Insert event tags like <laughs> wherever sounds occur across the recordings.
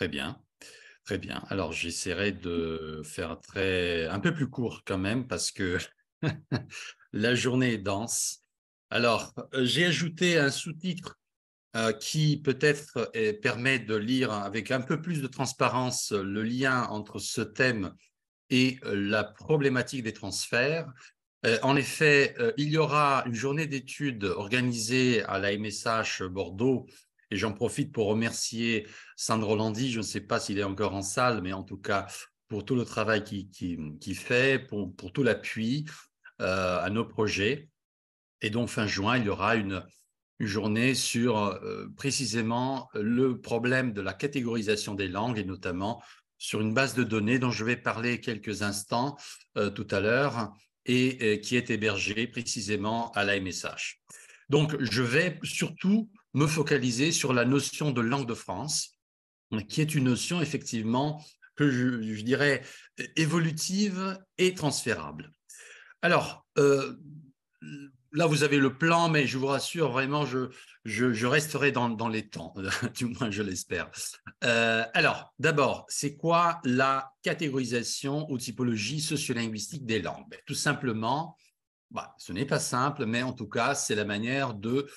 Très bien. Très bien. Alors, j'essaierai de faire très, un peu plus court quand même parce que <laughs> la journée est dense. Alors, euh, j'ai ajouté un sous-titre euh, qui peut-être permet de lire avec un peu plus de transparence le lien entre ce thème et euh, la problématique des transferts. en effet, il y aura une journée d'études organisée à la MSH Bordeaux et j'en profite pour remercier Sandro Landi. Je ne sais pas s'il est encore en salle, mais en tout cas, pour tout le travail qu'il qui, qui fait, pour, tout l'appui euh, à nos projets. Et donc, fin juin, il y aura une, journée sur euh, précisément le problème de la catégorisation des langues et notamment sur une base de données dont je vais parler quelques instants euh, tout à l'heure et qui est hébergée précisément à la MSH. Donc, je vais surtout me focaliser sur la notion de langue de France, qui est une notion effectivement que je, dirais évolutive et transférable. Alors, euh, là, vous avez le plan, mais je vous rassure, vraiment, je, je, resterai dans, les temps, <laughs> du moins, je l'espère. Euh, alors, d'abord, c'est quoi la catégorisation ou typologie sociolinguistique des langues Tout simplement, bah, ce n'est pas simple, mais en tout cas, c'est la manière de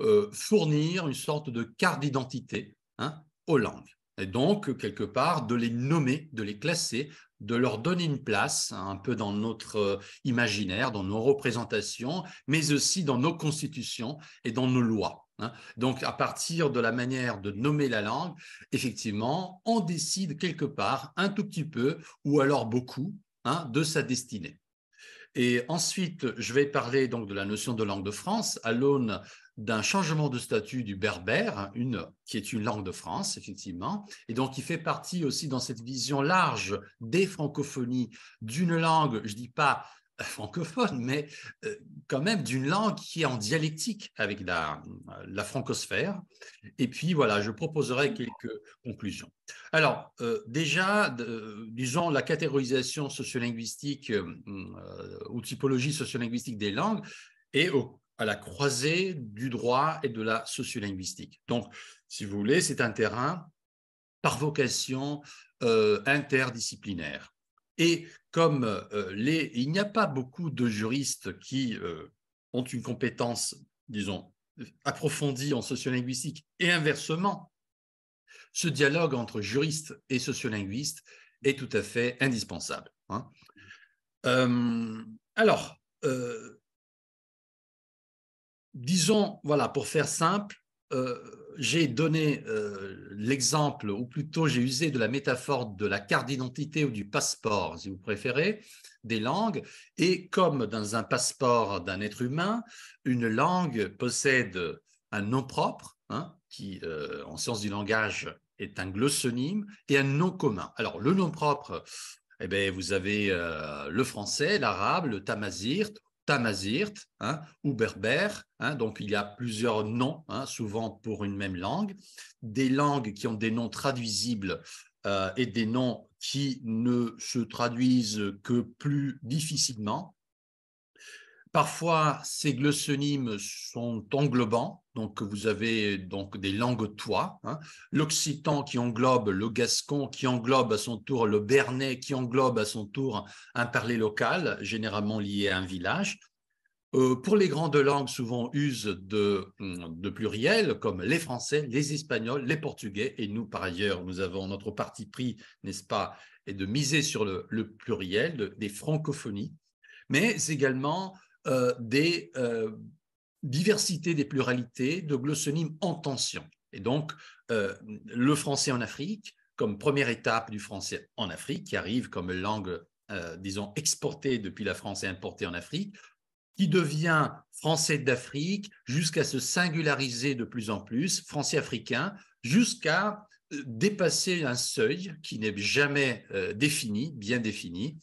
euh, fournir une sorte de carte d'identité hein, aux langues. Et donc, quelque part, de les nommer, de les classer, de leur donner une place hein, un peu dans notre euh, imaginaire, dans nos représentations, mais aussi dans nos constitutions et dans nos lois. Hein. Donc, à partir de la manière de nommer la langue, effectivement, on décide quelque part, un tout petit peu, ou alors beaucoup, de sa destinée. Et ensuite, je vais parler donc de la notion de langue de France à l'aune d'un changement de statut du berbère, hein, une, qui est une langue de France, effectivement, et donc qui fait partie aussi dans cette vision large des francophonies d'une langue, je ne dis pas euh, francophone, mais euh, quand même d'une langue qui est en dialectique avec la, euh, francosphère. Et puis voilà, je proposerai quelques conclusions. Alors déjà, disons la catégorisation sociolinguistique ou typologie sociolinguistique des langues est au à la croisée du droit et de la sociolinguistique. Donc, si vous voulez, c'est un terrain par vocation euh, interdisciplinaire. Et comme euh, les, il n'y a pas beaucoup de juristes qui euh, ont une compétence, disons, approfondie en sociolinguistique, et inversement, ce dialogue entre juristes et sociolinguistes est tout à fait indispensable. Hein. alors, disons, voilà, pour faire simple, euh, j'ai donné euh, l'exemple, ou plutôt j'ai usé de la métaphore de la carte d'identité ou du passeport, si vous préférez, des langues. Et comme dans un passeport d'un être humain, une langue possède un nom propre, hein, qui euh, en sciences du langage est un glossonyme, et un nom commun. Alors le nom propre, eh bien, vous avez le français, l'arabe, le tamazir, tamazirt hein, ou berbère, hein, donc il y a plusieurs noms, hein, souvent pour une même langue, des langues qui ont des noms traduisibles euh, et des noms qui ne se traduisent que plus difficilement. Parfois, ces glossonymes sont englobants, donc, vous avez donc des langues tois, hein. l'occitan qui englobe le gascon, qui englobe à son tour le bernais, qui englobe à son tour un parler local, généralement lié à un village. Euh, pour les grandes langues, souvent usent de, de pluriel, comme les français, les espagnols, les portugais, et nous, par ailleurs, nous avons notre parti pris, n'est-ce pas, et de miser sur le, pluriel des francophonies, mais également euh, des... Euh, diversité des pluralités de glossonymes en tension. Et donc, euh, le français en Afrique, comme première étape du français en Afrique, qui arrive comme langue, euh, disons, exportée depuis la France et importée en Afrique, qui devient français d'Afrique jusqu'à se singulariser de plus en plus, français africain, jusqu'à euh, dépasser un seuil qui n'est jamais défini, bien défini,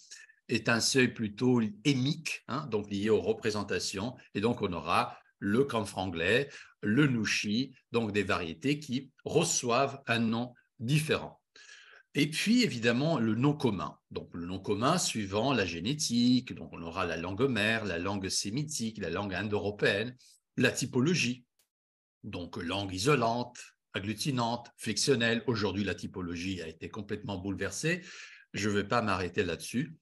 est un seuil plutôt émique, hein, donc lié aux représentations, et donc on aura le anglais, le nouchi, donc des variétés qui reçoivent un nom différent. Et puis, évidemment, le nom commun. Donc, le nom commun suivant la génétique, donc on aura la langue mère, la langue sémitique, la langue indo-européenne, la typologie, donc langue isolante, agglutinante, flexionnelle. Aujourd'hui, la typologie a été complètement bouleversée. Je ne vais pas m'arrêter là-dessus.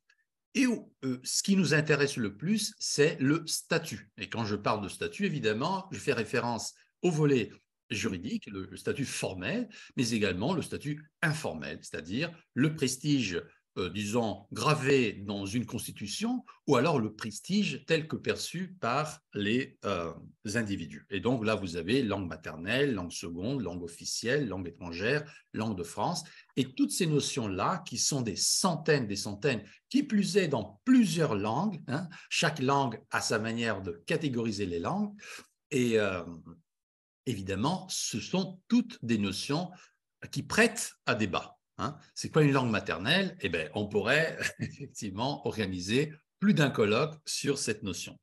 Et euh, ce qui nous intéresse le plus, c'est le statut. Et quand je parle de statut, évidemment, je fais référence au volet juridique, le statut formel, mais également le statut informel, c'est-à-dire le prestige euh, disons, gravé dans une constitution, ou alors le prestige tel que perçu par les euh, individus. Et donc là, vous avez langue maternelle, langue seconde, langue officielle, langue étrangère, langue de France, et toutes ces notions-là, qui sont des centaines, des centaines, qui plus est dans plusieurs langues, hein, chaque langue a sa manière de catégoriser les langues, et euh, évidemment, ce sont toutes des notions qui prêtent à débat. Hein. c'est pas une langue maternelle, et eh ben, on pourrait <laughs> effectivement organiser plus d'un colloque sur cette notion.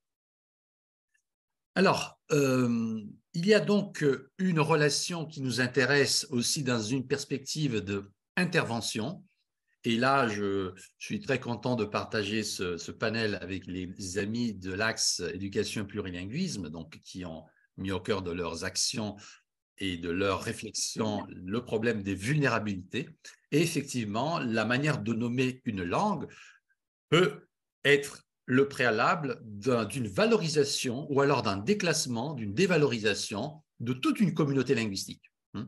Alors, euh, il y a donc euh, une relation qui nous intéresse aussi dans une perspective de intervention. Et là, je, suis très content de partager ce, ce panel avec les amis de l'axe éducation plurilinguisme, donc qui ont mis au cœur de leurs actions et de leur réflexion le problème des vulnérabilités. Et effectivement, la manière de nommer une langue peut être le préalable d'une valorisation ou alors d'un déclassement, d'une dévalorisation de toute une communauté linguistique. Hmm.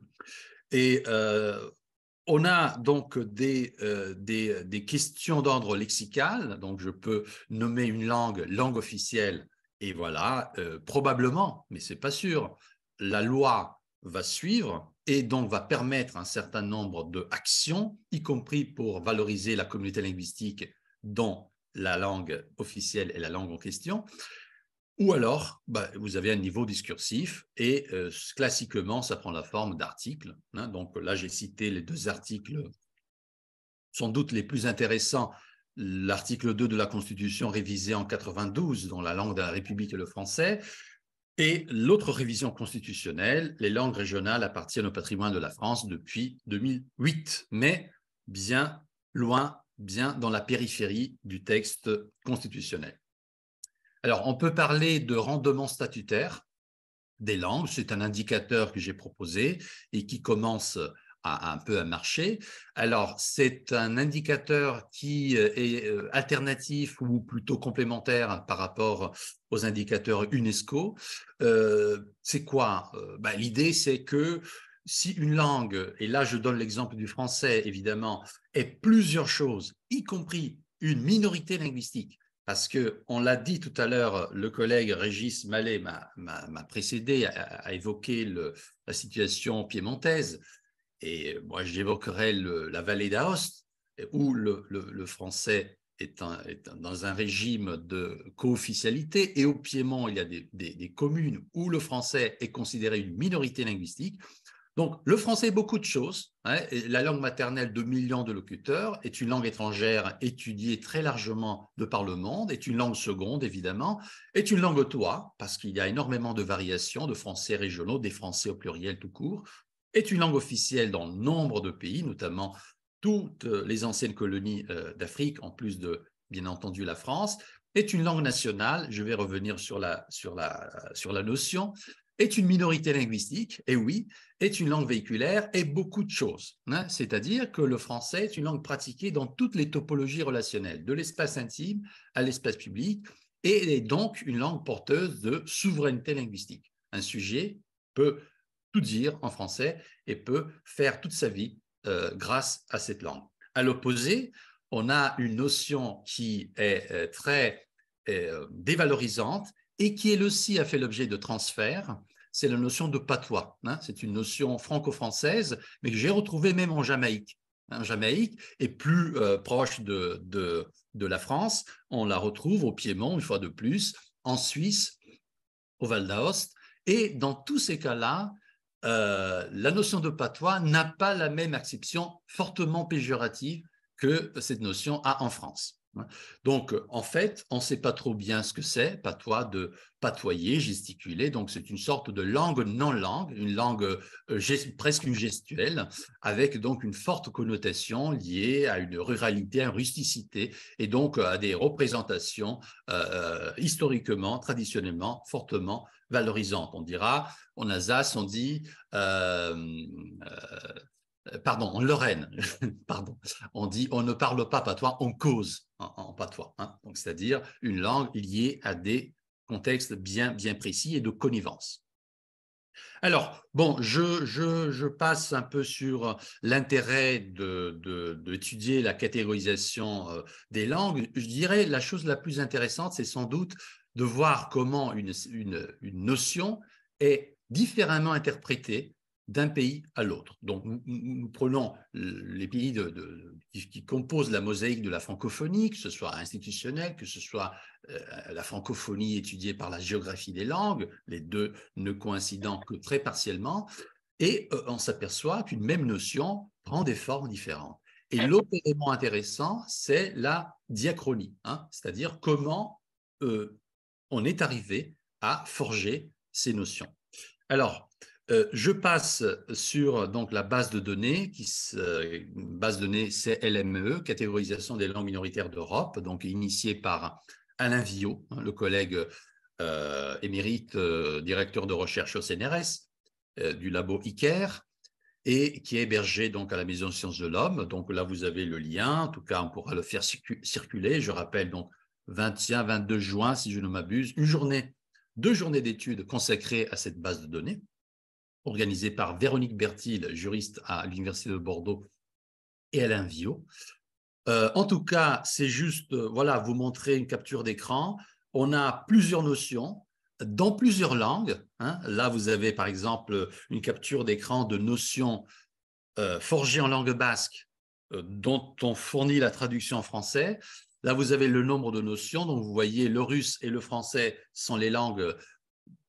Et euh, on a donc euh, des, des, questions d'ordre lexical, donc je peux nommer une langue langue officielle, et voilà, euh, probablement, mais c'est pas sûr, la loi va suivre et donc va permettre un certain nombre d'actions, y compris pour valoriser la communauté linguistique dans la langue officielle et la langue en question. Ou alors, bah, vous avez un niveau discursif et euh, classiquement, ça prend la forme d'articles. Hein. Donc là, j'ai cité les deux articles sans doute les plus intéressants. L'article 2 de la Constitution révisée en 92 dans la langue de la République et le français, et l'autre révision constitutionnelle, les langues régionales appartiennent au patrimoine de la France depuis 2008, mais bien loin, bien dans la périphérie du texte constitutionnel. Alors, on peut parler de rendement statutaire des langues, c'est un indicateur que j'ai proposé et qui commence un peu à marcher, Alors, c'est un indicateur qui euh, est euh, alternatif ou plutôt complémentaire par rapport aux indicateurs UNESCO. Euh, c'est quoi bah, L'idée, c'est que si une langue, et là je donne l'exemple du français évidemment, est plusieurs choses, y compris une minorité linguistique, parce que on l'a dit tout à l'heure, le collègue Régis Mallet m'a précédé, à évoquer évoqué la situation piémontaise. Et euh, moi, j'évoquerai la vallée d'Aoste, euh, où le, français est, dans un régime de co-officialité, et au Piémont, il y a des, communes où le français est considéré une minorité linguistique. Donc, le français est beaucoup de choses. Hein, la langue maternelle de millions de locuteurs est une langue étrangère étudiée très largement de par le monde, est une langue seconde, évidemment, est une langue toi parce qu'il y a énormément de variations de français régionaux, des français au pluriel tout court, est une langue officielle dans nombre de pays, notamment toutes les anciennes colonies euh, d'Afrique, en plus de, bien entendu, la France, est une langue nationale, je vais revenir sur la, sur la, sur la notion, est une minorité linguistique, et oui, est une langue véhiculaire, et beaucoup de choses. Hein. C'est-à-dire que le français est une langue pratiquée dans toutes les topologies relationnelles, de l'espace intime à l'espace public, et est donc une langue porteuse de souveraineté linguistique. Un sujet peut tout dire en français et peut faire toute sa vie euh, grâce à cette langue. À l'opposé, on a une notion qui est euh, très euh, dévalorisante et qui, elle aussi, a fait l'objet de transferts. C'est la notion de patois. Hein. C'est une notion franco-française, mais que j'ai retrouvée même en Jamaïque. En hein. Jamaïque et plus proche de, de, de la France, on la retrouve au Piémont, une fois de plus, en Suisse, au Val d'Aoste. Et dans tous ces cas-là, euh, la notion de patois n'a pas la même acception fortement péjorative que cette notion a en France. Hein. Donc, euh, en fait, on ne sait pas trop bien ce que c'est, patois, de patoyer, gesticuler. Donc, c'est une sorte de langue non-langue, une langue euh, presque une gestuelle, avec donc une forte connotation liée à une ruralité, à une rusticité, et donc euh, à des représentations historiquement, traditionnellement, fortement valorisantes. On dira, en Alsace, on dit euh, pardon, en Lorraine, <laughs> pardon, on dit on ne parle pas patois, on cause en, patois. Hein. c'est-à-dire une langue liée à des contextes bien, bien précis et de connivence. Alors, bon, je, passe un peu sur l'intérêt d'étudier de, la catégorisation euh, des langues. Je dirais la chose la plus intéressante, c'est sans doute de voir comment une notion est différemment interprétée d'un pays à l'autre. Donc nous, prenons les pays de, qui, composent la mosaïque de la francophonie, que ce soit institutionnel, que ce soit euh, la francophonie étudiée par la géographie des langues, les deux ne coïncidant que très partiellement, et euh, on s'aperçoit qu'une même notion prend des formes différentes. Et l'autre élément intéressant, c'est la diachronie, hein, c'est-à-dire comment euh, on est arrivé à forger ces notions. Alors, euh, je passe sur donc, la base de données, qui, euh, base de données CLME, catégorisation des langues minoritaires d'Europe, donc initiée par Alain Villot, hein, le collègue euh, émérite directeur de recherche au CNRS du labo ICARE, et qui est hébergé donc à la Maison de Sciences de l'Homme. Donc là, vous avez le lien, en tout cas, on pourra le faire circuler. Je rappelle donc 21, 22 juin, si je ne m'abuse, une journée, deux journées d'études consacrées à cette base de données organisé par Véronique Bertil, juriste à l'Université de Bordeaux, et Alain Vio. Euh, en tout cas, c'est juste, euh, voilà, vous montrer une capture d'écran. On a plusieurs notions dans plusieurs langues. Hein. Là, vous avez par exemple une capture d'écran de notions euh, forgées en langue basque, dont on fournit la traduction en français. Là, vous avez le nombre de notions. dont vous voyez, le russe et le français sont les langues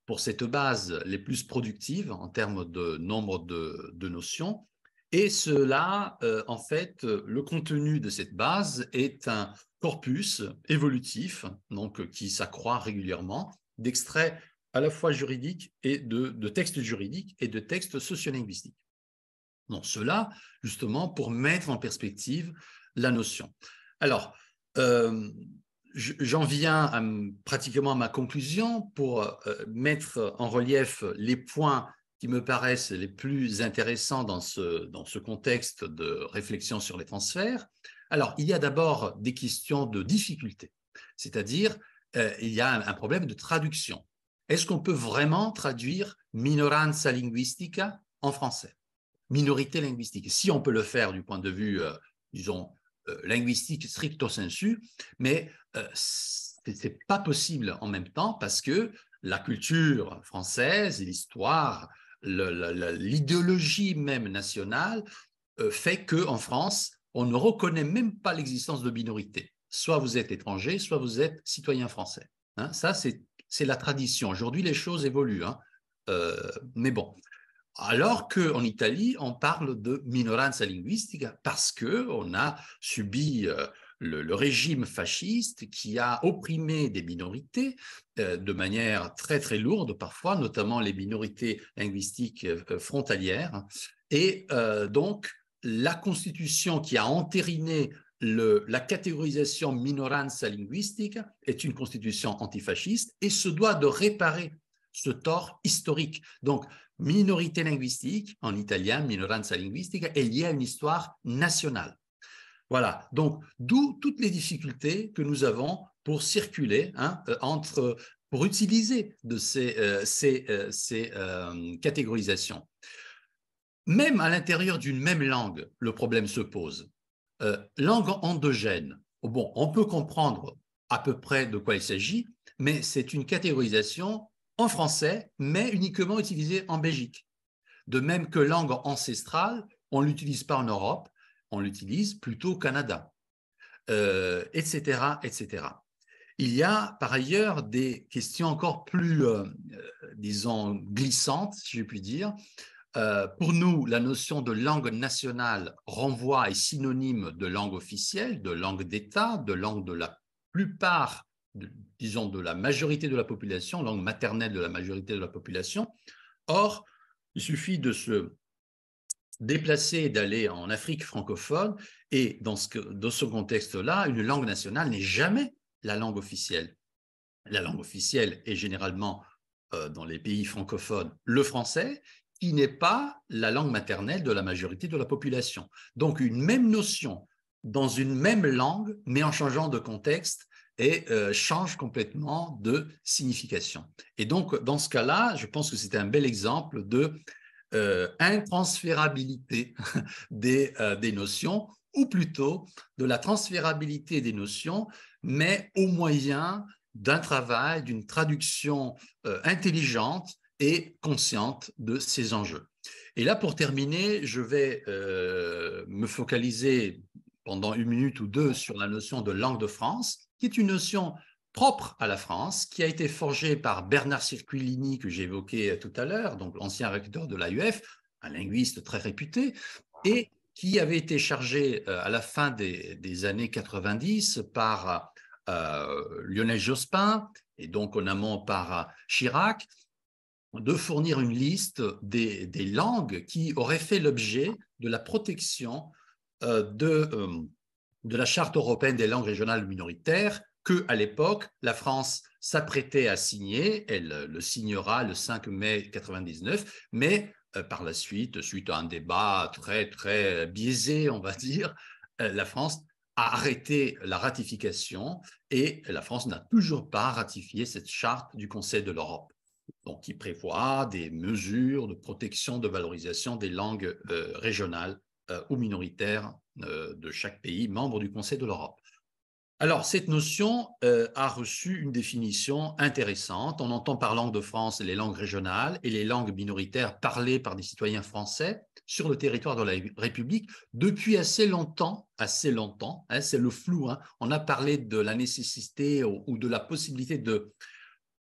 pour cette base les plus productives en termes de nombre de, notions. Et cela, euh, en fait, le contenu de cette base est un corpus évolutif, donc qui s'accroît régulièrement, d'extraits à la fois juridiques et de, textes juridiques et de textes sociolinguistiques. Donc cela, justement, pour mettre en perspective la notion. Alors, euh, J'en viens pratiquement à ma conclusion pour euh, mettre en relief les points qui me paraissent les plus intéressants dans ce, dans ce contexte de réflexion sur les transferts. Alors, il y a d'abord des questions de difficulté, c'est-à-dire euh, il y a un, problème de traduction. Est-ce qu'on peut vraiment traduire minoranza linguistica en français Minorité linguistique. Si on peut le faire du point de vue, euh, disons, euh, linguistique stricto sensu, mais euh, ce n'est pas possible en même temps parce que la culture française l'histoire, l'idéologie même nationale euh, fait qu'en France, on ne reconnaît même pas l'existence de minorités. Soit vous êtes étranger, soit vous êtes citoyen français. Hein. ça, c'est la tradition. Aujourd'hui, les choses évoluent. Hein. mais bon, alors qu'en Italie, on parle de minoranza linguistica parce qu'on a subi euh, le, régime fasciste qui a opprimé des minorités euh, de manière très très lourde parfois, notamment les minorités linguistiques euh, frontalières. Et donc la constitution qui a entériné la catégorisation minoranza linguistica est une constitution antifasciste et se doit de réparer ce tort historique. Donc, minorité linguistique, en italien, minoranza linguistica, est liée à une histoire nationale. Voilà, donc d'où toutes les difficultés que nous avons pour circuler hein, euh, entre, pour utiliser de ces, euh, ces, euh, ces catégorisations. Même à l'intérieur d'une même langue, le problème se pose. langue endogène, bon, on peut comprendre à peu près de quoi il s'agit, mais c'est une catégorisation en français, mais uniquement utilisé en Belgique. De même que langue ancestrale, on l'utilise pas en Europe, on l'utilise plutôt au Canada, etc., euh, etc. Il y a par ailleurs des questions encore plus, euh, euh, disons, glissantes, si je puis dire. pour nous, la notion de langue nationale renvoie et synonyme de langue officielle, de langue d'État, de langue de la plupart disons, de la majorité de la population, langue maternelle de la majorité de la population. Or, il suffit de se déplacer d'aller en Afrique francophone, et dans ce, contexte-là, une langue nationale n'est jamais la langue officielle. La langue officielle est généralement, euh, dans les pays francophones, le français, Il n'est pas la langue maternelle de la majorité de la population. Donc une même notion dans une même langue, mais en changeant de contexte, et euh, change complètement de signification. Et donc, dans ce cas-là, je pense que c'était un bel exemple de euh, intransférabilité <laughs> des, euh, des, notions, ou plutôt de la transférabilité des notions, mais au moyen d'un travail, d'une traduction intelligente et consciente de ces enjeux. Et là, pour terminer, je vais me focaliser pendant une minute ou deux sur la notion de langue de France, qui est une notion propre à la France, qui a été forgée par Bernard Circulini, que j'ai évoqué tout à l'heure, donc l'ancien recteur de l'AUF, un linguiste très réputé, et qui avait été chargé euh, à la fin des, années 90 par euh, Lionel Jospin, et donc en amont par euh, Chirac, de fournir une liste des, des langues qui auraient fait l'objet de la protection euh, euh, de, la Charte européenne des langues régionales minoritaires que, à l'époque, la France s'apprêtait à signer. Elle euh, le signera le 5 mai 1999, mais par la suite, suite à un débat très, très biaisé, on va dire, la France a arrêté la ratification et la France n'a toujours pas ratifié cette charte du Conseil de l'Europe. Donc, qui prévoit des mesures de protection, de valorisation des langues régionales ou euh, minoritaires euh, de chaque pays membre du Conseil de l'Europe. Alors, cette notion euh, a reçu une définition intéressante. On entend par langue de France les langues régionales et les langues minoritaires parlées par des citoyens français sur le territoire de la République depuis assez longtemps. Assez longtemps, hein, c'est le flou. Hein. On a parlé de la nécessité ou de la possibilité de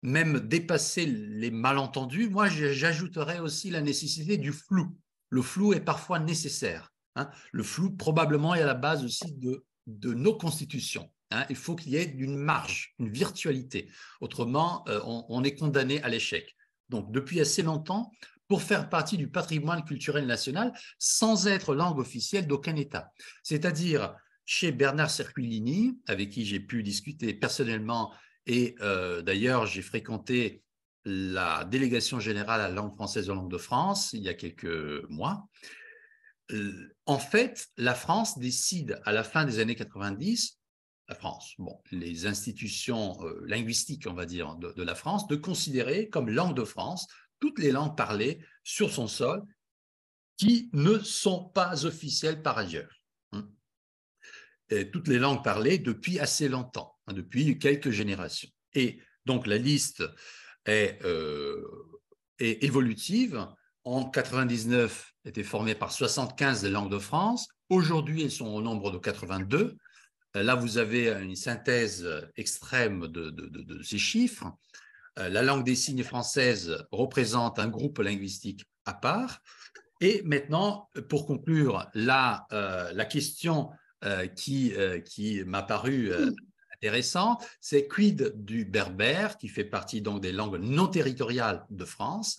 même dépasser les malentendus. Moi, j'ajouterais aussi la nécessité du flou. Le flou est parfois nécessaire Hein. Le flou, probablement, est à la base aussi de, nos constitutions. Hein. Il faut qu'il y ait une marge, une virtualité. Autrement, euh, on, est condamné à l'échec. Donc, depuis assez longtemps, pour faire partie du patrimoine culturel national sans être langue officielle d'aucun État. C'est-à-dire, chez Bernard Cerculini avec qui j'ai pu discuter personnellement, et euh, d'ailleurs j'ai fréquenté la délégation générale à la langue française en langue de France il y a quelques mois, euh, en fait, la France décide à la fin des années 90, la France, bon, les institutions euh, linguistiques, on va dire, de, la France, de considérer comme langue de France toutes les langues parlées sur son sol qui ne sont pas officielles par ailleurs. Hein. toutes les langues parlées depuis assez longtemps, hein, depuis quelques générations. Et donc la liste est euh, évolutive en 99 étaient formées par 75 langues de France. Aujourd'hui, elles sont au nombre de 82. Euh, là, vous avez une synthèse extrême de, ces chiffres. Euh, la langue des signes française représente un groupe linguistique à part. Et maintenant, pour conclure, la, euh, question qui, m'a paru intéressante, c'est quid du berbère, qui fait partie donc des langues non territoriales de France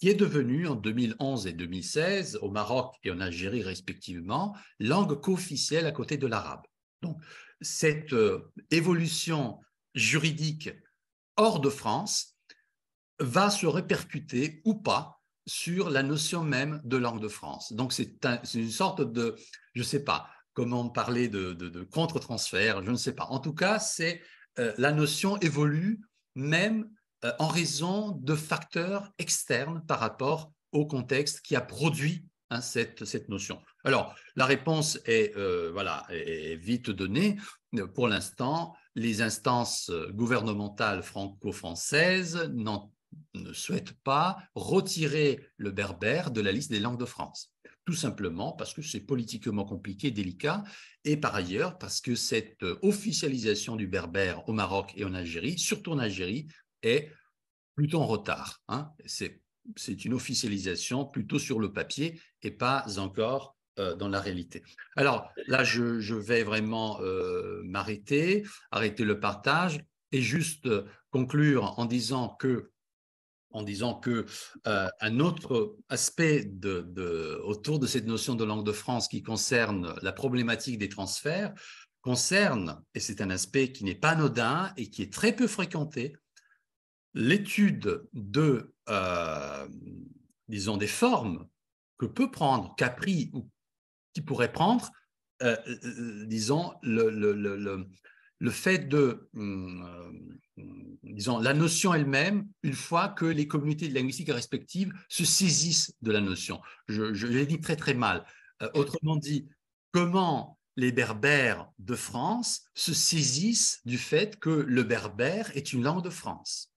qui est devenue en 2011 et 2016, au Maroc et en Algérie respectivement, langue co-officielle à côté de l'arabe. Donc, cette euh, évolution juridique hors de France va se répercuter ou pas sur la notion même de langue de France. Donc, c'est une sorte de, je ne sais pas comment parler de, contre-transfert, je ne sais pas. En tout cas, c'est euh, la notion évolue même euh, en raison de facteurs externes par rapport au contexte qui a produit hein, cette, notion. Alors, la réponse euh, est, est vite donnée. Pour l'instant, les instances gouvernementales franco-françaises ne souhaitent pas retirer le berbère de la liste des langues de France. Tout simplement parce que c'est politiquement compliqué, délicat, et par ailleurs parce que cette euh, officialisation du berbère au Maroc et en Algérie, surtout en Algérie, est plutôt en retard. Hein. C'est, une officialisation plutôt sur le papier et pas encore euh, dans la réalité. Alors là, je, vais vraiment euh, m'arrêter, arrêter le partage et juste euh, conclure en disant que en disant que un autre aspect de, autour de cette notion de langue de France qui concerne la problématique des transferts concerne, et c'est un aspect qui n'est pas anodin et qui est très peu fréquenté, l'étude de, euh, disons, des formes que peut prendre, qu'a ou qui pourrait prendre, euh, euh, disons, le, fait de, hmm, disons, la notion elle-même, une fois que les communautés linguistiques respectives se saisissent de la notion. je l'ai dit très très mal. autrement dit, comment les berbères de France se saisissent du fait que le berbère est une langue de France.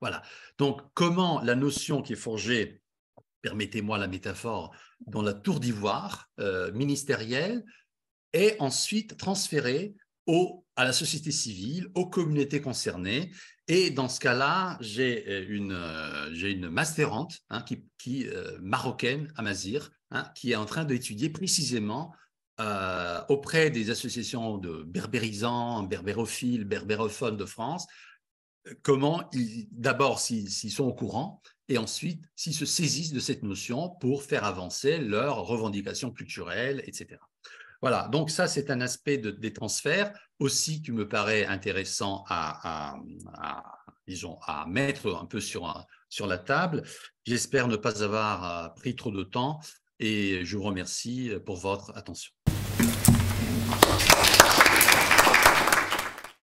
Voilà. Donc, comment la notion qui est forgée, permettez-moi la métaphore, dans la tour d'ivoire euh, ministérielle, est ensuite transférée au, à la société civile, aux communautés concernées. Et dans ce cas-là, j'ai euh, une, euh, j'ai une masterante hein, qui, qui marocaine, Amazir, hein, qui est en train d'étudier précisément auprès des associations de berbérisants, berbérophiles, berbérophones de France, comment ils, d'abord s'ils, sont au courant, et ensuite s'ils se saisissent de cette notion pour faire avancer leurs revendications culturelles, etc. Voilà, donc ça c'est un aspect des transferts aussi qui me paraît intéressant à, à mettre un peu sur, sur la table. J'espère ne pas avoir euh, pris trop de temps et je vous remercie pour votre attention.